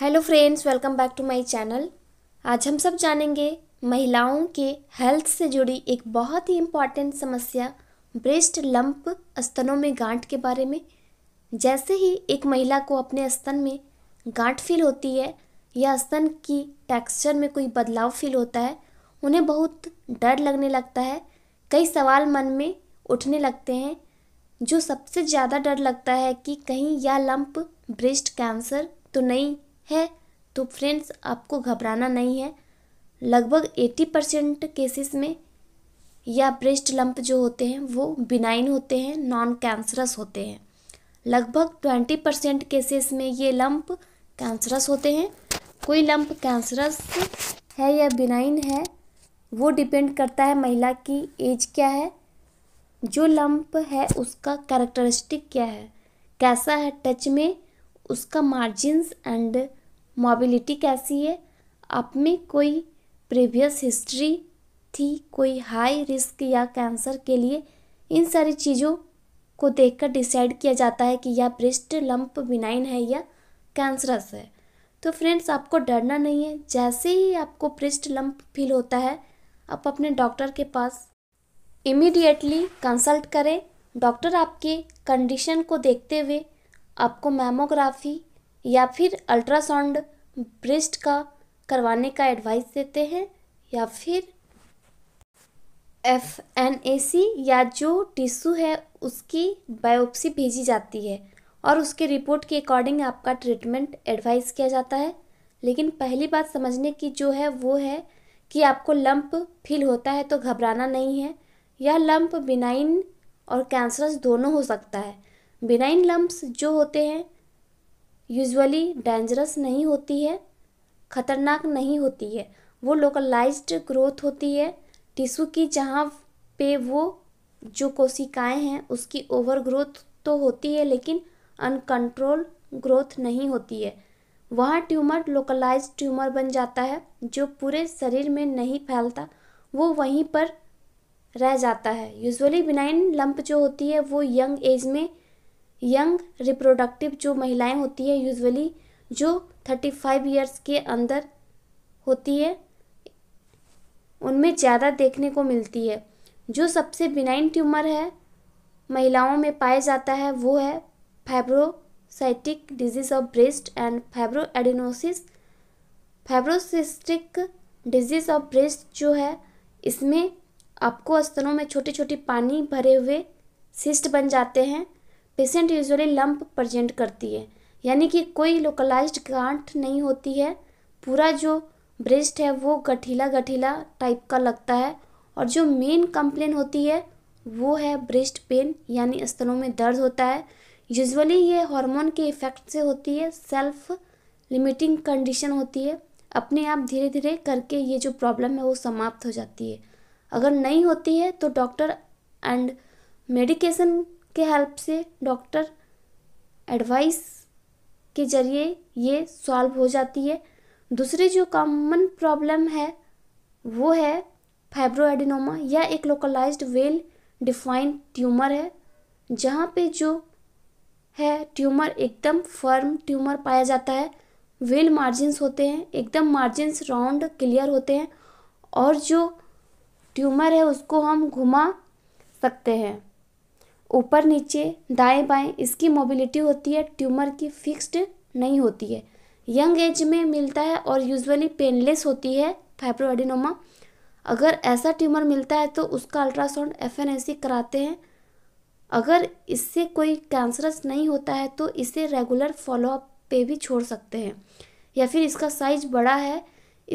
hello friends welcome back to my channel आज हम सब जानेंगे महिलाओं के हेल्थ से जुड़ी एक बहुत ही इम्पॉर्टेंट समस्या ब्रेस्ट लंप स्तनों में गांठ के बारे में जैसे ही एक महिला को अपने स्तन में गांठ फील होती है या स्तन की टेक्सचर में कोई बदलाव फील होता है उन्हें बहुत डर लगने लगता है कई सवाल मन में उठने लगते हैं जो सबसे ज़्यादा डर लगता है कि कहीं यह लंप ब्रेस्ट कैंसर तो नहीं है तो फ्रेंड्स आपको घबराना नहीं है लगभग एटी परसेंट केसेस में या ब्रेस्ट लंप जो होते हैं वो बिनाइन होते हैं नॉन कैंसरस होते हैं लगभग ट्वेंटी परसेंट केसेस में ये लंप कैंसरस होते हैं कोई लंप कैंसरस है या बिनाइन है वो डिपेंड करता है महिला की एज क्या है जो लंप है उसका कैरेक्टरिस्टिक क्या है कैसा है टच में उसका मार्जिन्स एंड मोबिलिटी कैसी है आप में कोई प्रीवियस हिस्ट्री थी कोई हाई रिस्क या कैंसर के लिए इन सारी चीज़ों को देखकर डिसाइड किया जाता है कि यह ब्रिस्ट लंप बिनाइन है या कैंसरस है तो फ्रेंड्स आपको डरना नहीं है जैसे ही आपको ब्रिस्ट लंप फील होता है आप अपने डॉक्टर के पास इमीडिएटली कंसल्ट करें डॉक्टर आपके कंडीशन को देखते हुए आपको मैमोग्राफी या फिर अल्ट्रासाउंड ब्रेस्ट का करवाने का एडवाइस देते हैं या फिर एफ एन ए सी या जो टिश्यू है उसकी बायोप्सी भेजी जाती है और उसके रिपोर्ट के अकॉर्डिंग आपका ट्रीटमेंट एडवाइस किया जाता है लेकिन पहली बात समझने की जो है वो है कि आपको लंप फील होता है तो घबराना नहीं है यह लंप बिनाइन और कैंसरस दोनों हो सकता है बिनाइन लम्ब्स जो होते हैं यूजुअली डेंजरस नहीं होती है ख़तरनाक नहीं होती है वो लोकलाइज्ड ग्रोथ होती है टिश्यू की जहाँ पे वो जो कोशिकाएं हैं उसकी ओवर ग्रोथ तो होती है लेकिन अनकंट्रोल ग्रोथ नहीं होती है वहाँ ट्यूमर लोकलाइज ट्यूमर बन जाता है जो पूरे शरीर में नहीं फैलता वो वहीं पर रह जाता है यूजुअली बिनाइन लंप जो होती है वो यंग एज में यंग रिप्रोडक्टिव जो महिलाएं होती है यूजुअली जो थर्टी फाइव ईयर्स के अंदर होती है उनमें ज़्यादा देखने को मिलती है जो सबसे बिनाइन ट्यूमर है महिलाओं में पाया जाता है वो है fibrocystic disease of breast and fibroadenosis fibrocystic disease of breast जो है इसमें आपको स्तनों में छोटे छोटे पानी भरे हुए सिस्ट बन जाते हैं पेशेंट यूजली लंप प्रजेंट करती है यानी कि कोई लोकलाइज्ड गांठ नहीं होती है पूरा जो ब्रेस्ट है वो गठीला गठीला टाइप का लगता है और जो मेन कंप्लेन होती है वो है ब्रेस्ट पेन यानी स्तनों में दर्द होता है यूजुअली ये हार्मोन के इफ़ेक्ट से होती है सेल्फ लिमिटिंग कंडीशन होती है अपने आप धीरे धीरे करके ये जो प्रॉब्लम है वो समाप्त हो जाती है अगर नहीं होती है तो डॉक्टर एंड मेडिकेशन के हेल्प से डॉक्टर एडवाइस के ज़रिए ये सॉल्व हो जाती है दूसरी जो कॉमन प्रॉब्लम है वो है फाइब्रोएडिनोमा या एक लोकलाइज्ड वेल डिफाइंड ट्यूमर है जहाँ पे जो है ट्यूमर एकदम फर्म ट्यूमर पाया जाता है वेल मार्जिन्स होते हैं एकदम मार्जिन्स राउंड क्लियर होते हैं और जो ट्यूमर है उसको हम घुमा सकते हैं ऊपर नीचे दाएं बाएं इसकी मोबिलिटी होती है ट्यूमर की फिक्स्ड नहीं होती है यंग एज में मिलता है और यूजुअली पेनलेस होती है फाइप्रोडिनोमा अगर ऐसा ट्यूमर मिलता है तो उसका अल्ट्रासाउंड एफ कराते हैं अगर इससे कोई कैंसरस नहीं होता है तो इसे रेगुलर फॉलोअप पे भी छोड़ सकते हैं या फिर इसका साइज बड़ा है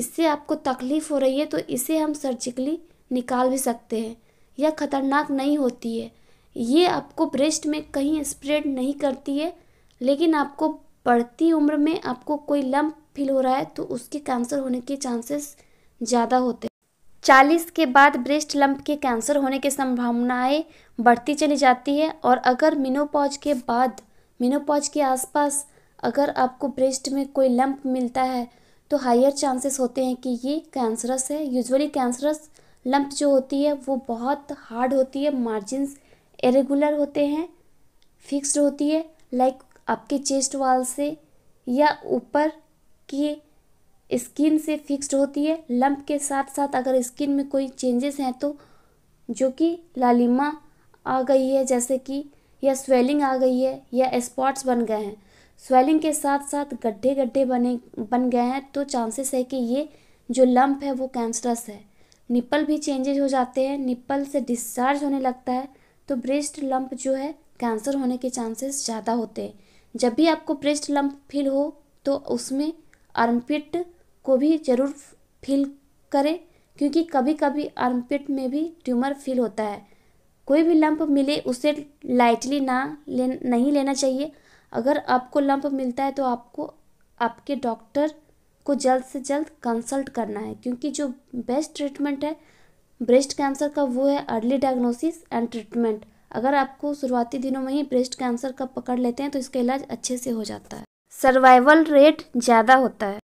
इससे आपको तकलीफ़ हो रही है तो इसे हम सर्जिकली निकाल भी सकते हैं या खतरनाक नहीं होती है ये आपको ब्रेस्ट में कहीं स्प्रेड नहीं करती है लेकिन आपको बढ़ती उम्र में आपको कोई लंप फील हो रहा है तो उसके कैंसर होने के चांसेस ज़्यादा होते हैं चालीस के बाद ब्रेस्ट लंप के कैंसर होने की संभावनाएं बढ़ती चली जाती है और अगर मिनोपॉज के बाद मिनोपॉज के आसपास अगर आपको ब्रेस्ट में कोई लंप मिलता है तो हायर चांसेस होते हैं कि ये कैंसरस है यूजुअली कैंसरस लंप जो होती है वो बहुत हार्ड होती है मार्जिन्स इरेगुलर होते हैं फिक्स्ड होती है लाइक आपके चेस्ट वाल से या ऊपर की स्किन से फिक्स्ड होती है लंप के साथ साथ अगर स्किन में कोई चेंजेस हैं तो जो कि लालिमा आ गई है जैसे कि या स्वेलिंग आ गई है या स्पॉट्स बन गए हैं स्वेलिंग के साथ साथ गड्ढे गड्ढे बने बन गए हैं तो चांसेस है कि ये जो लंप है वो कैंसरस है निप्पल भी चेंजेज हो जाते हैं निप्पल से डिस्चार्ज होने लगता है तो ब्रेस्ट लंप जो है कैंसर होने के चांसेस ज़्यादा होते हैं जब भी आपको ब्रेस्ट लंप फील हो तो उसमें आर्मपिट को भी ज़रूर फील करें क्योंकि कभी कभी आर्मपिट में भी ट्यूमर फील होता है कोई भी लंप मिले उसे लाइटली ना ले नहीं लेना चाहिए अगर आपको लंप मिलता है तो आपको आपके डॉक्टर को जल्द से जल्द कंसल्ट करना है क्योंकि जो बेस्ट ट्रीटमेंट है ब्रेस्ट कैंसर का वो है अर्ली डायग्नोसिस एंड ट्रीटमेंट अगर आपको शुरुआती दिनों में ही ब्रेस्ट कैंसर का पकड़ लेते हैं तो इसका इलाज अच्छे से हो जाता है सर्वाइवल रेट ज़्यादा होता है